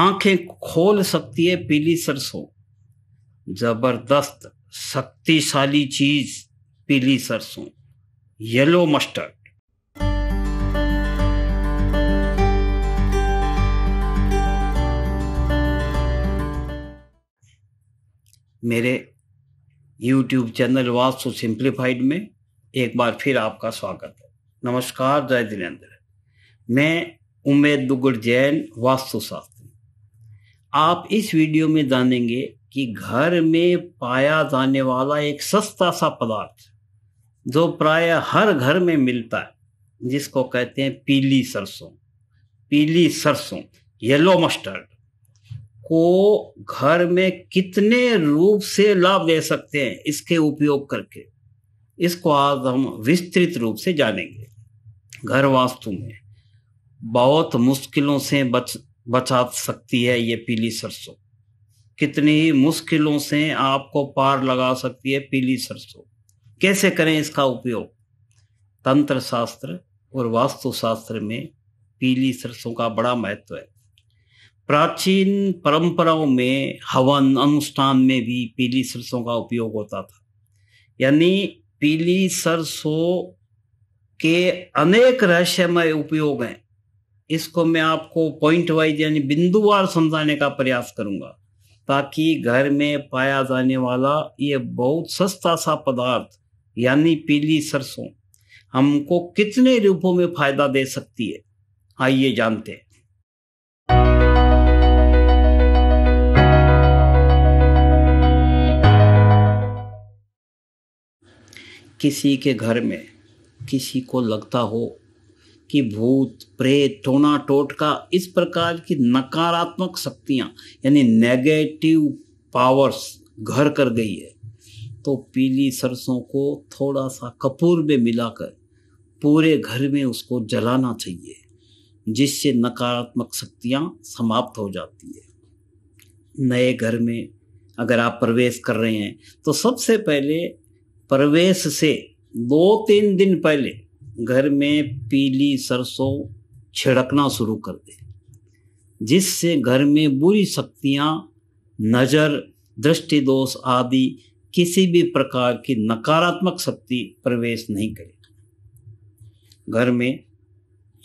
आंखें खोल सकती है पीली सरसों जबरदस्त शक्तिशाली चीज पीली सरसों येलो मस्टर्ड मेरे यूट्यूब चैनल वास्तु सिंप्लीफाइड में एक बार फिर आपका स्वागत है नमस्कार जय धीरेन्द्र मैं उमेद दुगुड़ जैन वास्तुशास्त्र आप इस वीडियो में जानेंगे कि घर में पाया जाने वाला एक सस्ता सा पदार्थ जो प्राय हर घर में मिलता है जिसको कहते हैं पीली सरसों पीली सरसों येलो मस्टर्ड को घर में कितने रूप से लाभ ले सकते हैं इसके उपयोग करके इसको आज हम विस्तृत रूप से जानेंगे घर वास्तु में बहुत मुश्किलों से बच बचा सकती है ये पीली सरसों कितनी ही मुश्किलों से आपको पार लगा सकती है पीली सरसों कैसे करें इसका उपयोग तंत्र शास्त्र और वास्तु शास्त्र में पीली सरसों का बड़ा महत्व है प्राचीन परंपराओं में हवन अनुष्ठान में भी पीली सरसों का उपयोग होता था यानी पीली सरसों के अनेक रहस्यमय उपयोग हैं इसको मैं आपको पॉइंट वाइज यानी बिंदुवार समझाने का प्रयास करूंगा ताकि घर में पाया जाने वाला ये बहुत सस्ता सा पदार्थ यानी पीली सरसों हमको कितने रूपों में फायदा दे सकती है आइए जानते हैं किसी के घर में किसी को लगता हो कि भूत प्रेत टोना टोटका इस प्रकार की नकारात्मक शक्तियाँ यानी नेगेटिव पावर्स घर कर गई है तो पीली सरसों को थोड़ा सा कपूर में मिलाकर पूरे घर में उसको जलाना चाहिए जिससे नकारात्मक शक्तियाँ समाप्त हो जाती है नए घर में अगर आप प्रवेश कर रहे हैं तो सबसे पहले प्रवेश से दो तीन दिन पहले घर में पीली सरसों छिड़कना शुरू कर दे जिससे घर में बुरी शक्तियाँ नज़र दृष्टिदोष आदि किसी भी प्रकार की नकारात्मक शक्ति प्रवेश नहीं करेगी घर में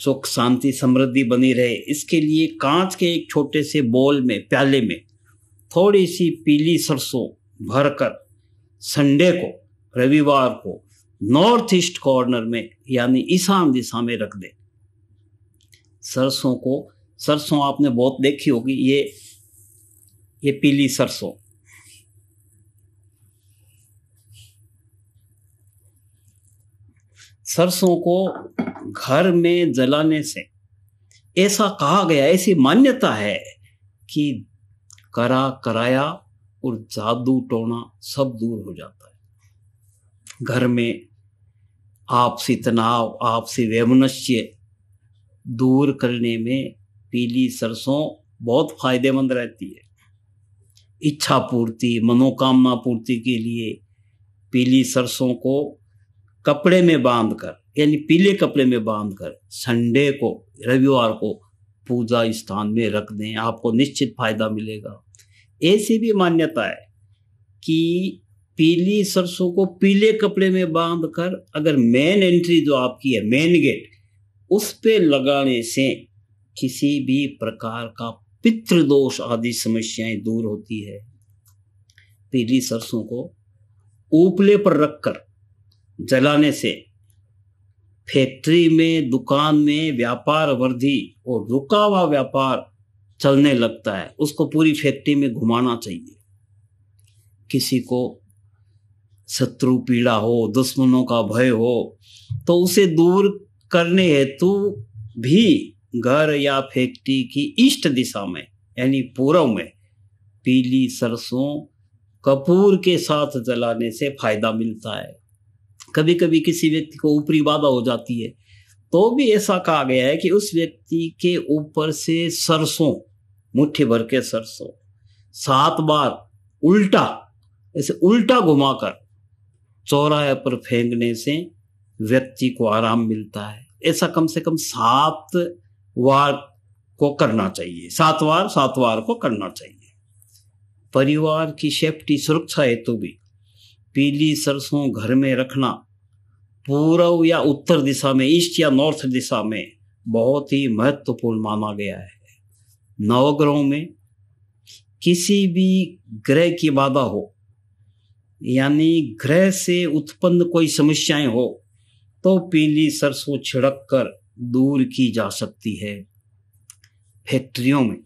सुख शांति समृद्धि बनी रहे इसके लिए कांच के एक छोटे से बोल में प्याले में थोड़ी सी पीली सरसों भरकर संडे को रविवार को नॉर्थ ईस्ट कॉर्नर में यानी ईशान दिशा में रख दें सरसों को सरसों आपने बहुत देखी होगी ये ये पीली सरसों सरसों को घर में जलाने से ऐसा कहा गया ऐसी मान्यता है कि करा कराया और जादू टोना सब दूर हो जाता है घर में आपसी तनाव आपसी वैमनस्य दूर करने में पीली सरसों बहुत फायदेमंद रहती है इच्छा पूर्ति मनोकामना पूर्ति के लिए पीली सरसों को कपड़े में बांध कर यानी पीले कपड़े में बांध कर संडे को रविवार को पूजा स्थान में रख दें आपको निश्चित फायदा मिलेगा ऐसी भी मान्यता है कि पीली सरसों को पीले कपड़े में बांध कर अगर मेन एंट्री जो आपकी है मेन गेट उस पे लगाने से किसी भी प्रकार का पितृदोष आदि समस्याएं दूर होती है पीली सरसों को उपले पर रखकर जलाने से फैक्ट्री में दुकान में व्यापार वृद्धि और रुका हुआ व्यापार चलने लगता है उसको पूरी फैक्ट्री में घुमाना चाहिए किसी को शत्रु पीड़ा हो दुश्मनों का भय हो तो उसे दूर करने हेतु भी घर या फैक्ट्री की इष्ट दिशा में यानी पूर्व में पीली सरसों कपूर के साथ जलाने से फायदा मिलता है कभी कभी किसी व्यक्ति को ऊपरी बाधा हो जाती है तो भी ऐसा कहा गया है कि उस व्यक्ति के ऊपर से सरसों मुट्ठी भर के सरसों सात बार उल्टा ऐसे उल्टा घुमाकर चौराहे पर फेंकने से व्यक्ति को आराम मिलता है ऐसा कम से कम सात वार को करना चाहिए सात वार सात वार को करना चाहिए परिवार की सेफ्टी सुरक्षा हेतु भी पीली सरसों घर में रखना पूर्व या उत्तर दिशा में ईस्ट या नॉर्थ दिशा में बहुत ही महत्वपूर्ण माना गया है नवग्रहों में किसी भी ग्रह की बाधा हो यानी ग्रह से उत्पन्न कोई समस्याएं हो तो पीली सरसों छिड़क कर दूर की जा सकती है फैक्ट्रियों में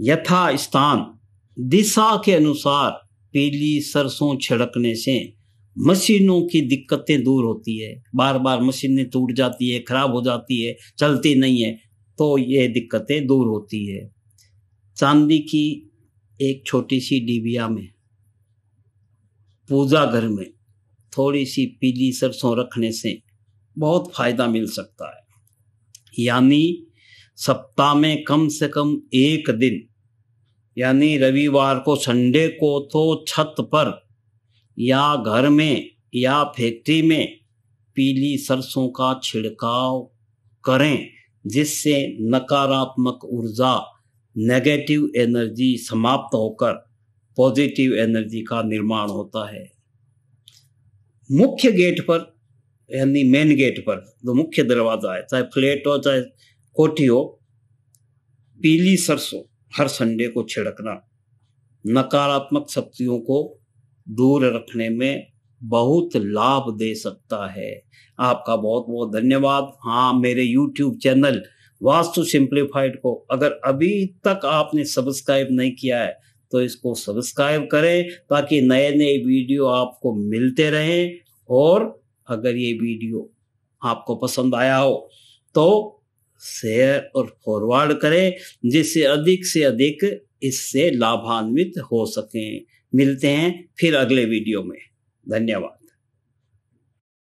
यथा स्थान दिशा के अनुसार पीली सरसों छिड़कने से मशीनों की दिक्कतें दूर होती है बार बार मशीनें टूट जाती है खराब हो जाती है चलती नहीं है तो ये दिक्कतें दूर होती है चांदी की एक छोटी सी डिबिया में पूजा घर में थोड़ी सी पीली सरसों रखने से बहुत फायदा मिल सकता है यानी सप्ताह में कम से कम एक दिन यानी रविवार को संडे को तो छत पर या घर में या फैक्ट्री में पीली सरसों का छिड़काव करें जिससे नकारात्मक ऊर्जा नेगेटिव एनर्जी समाप्त होकर पॉजिटिव एनर्जी का निर्माण होता है मुख्य गेट पर यानी मेन गेट पर जो मुख्य दरवाज़ा है चाहे फ्लैट हो चाहे कोठी हो पीली सरसों हर संडे को छिड़कना नकारात्मक शक्तियों को दूर रखने में बहुत लाभ दे सकता है आपका बहुत बहुत धन्यवाद हाँ मेरे यूट्यूब चैनल वास्तु सिंप्लीफाइड को अगर अभी तक आपने सब्सक्राइब नहीं किया है तो इसको सब्सक्राइब करें ताकि नए नए वीडियो आपको मिलते रहें और अगर ये वीडियो आपको पसंद आया हो तो शेयर और फॉरवर्ड करें जिससे अधिक से अधिक इससे लाभान्वित हो सकें मिलते हैं फिर अगले वीडियो में धन्यवाद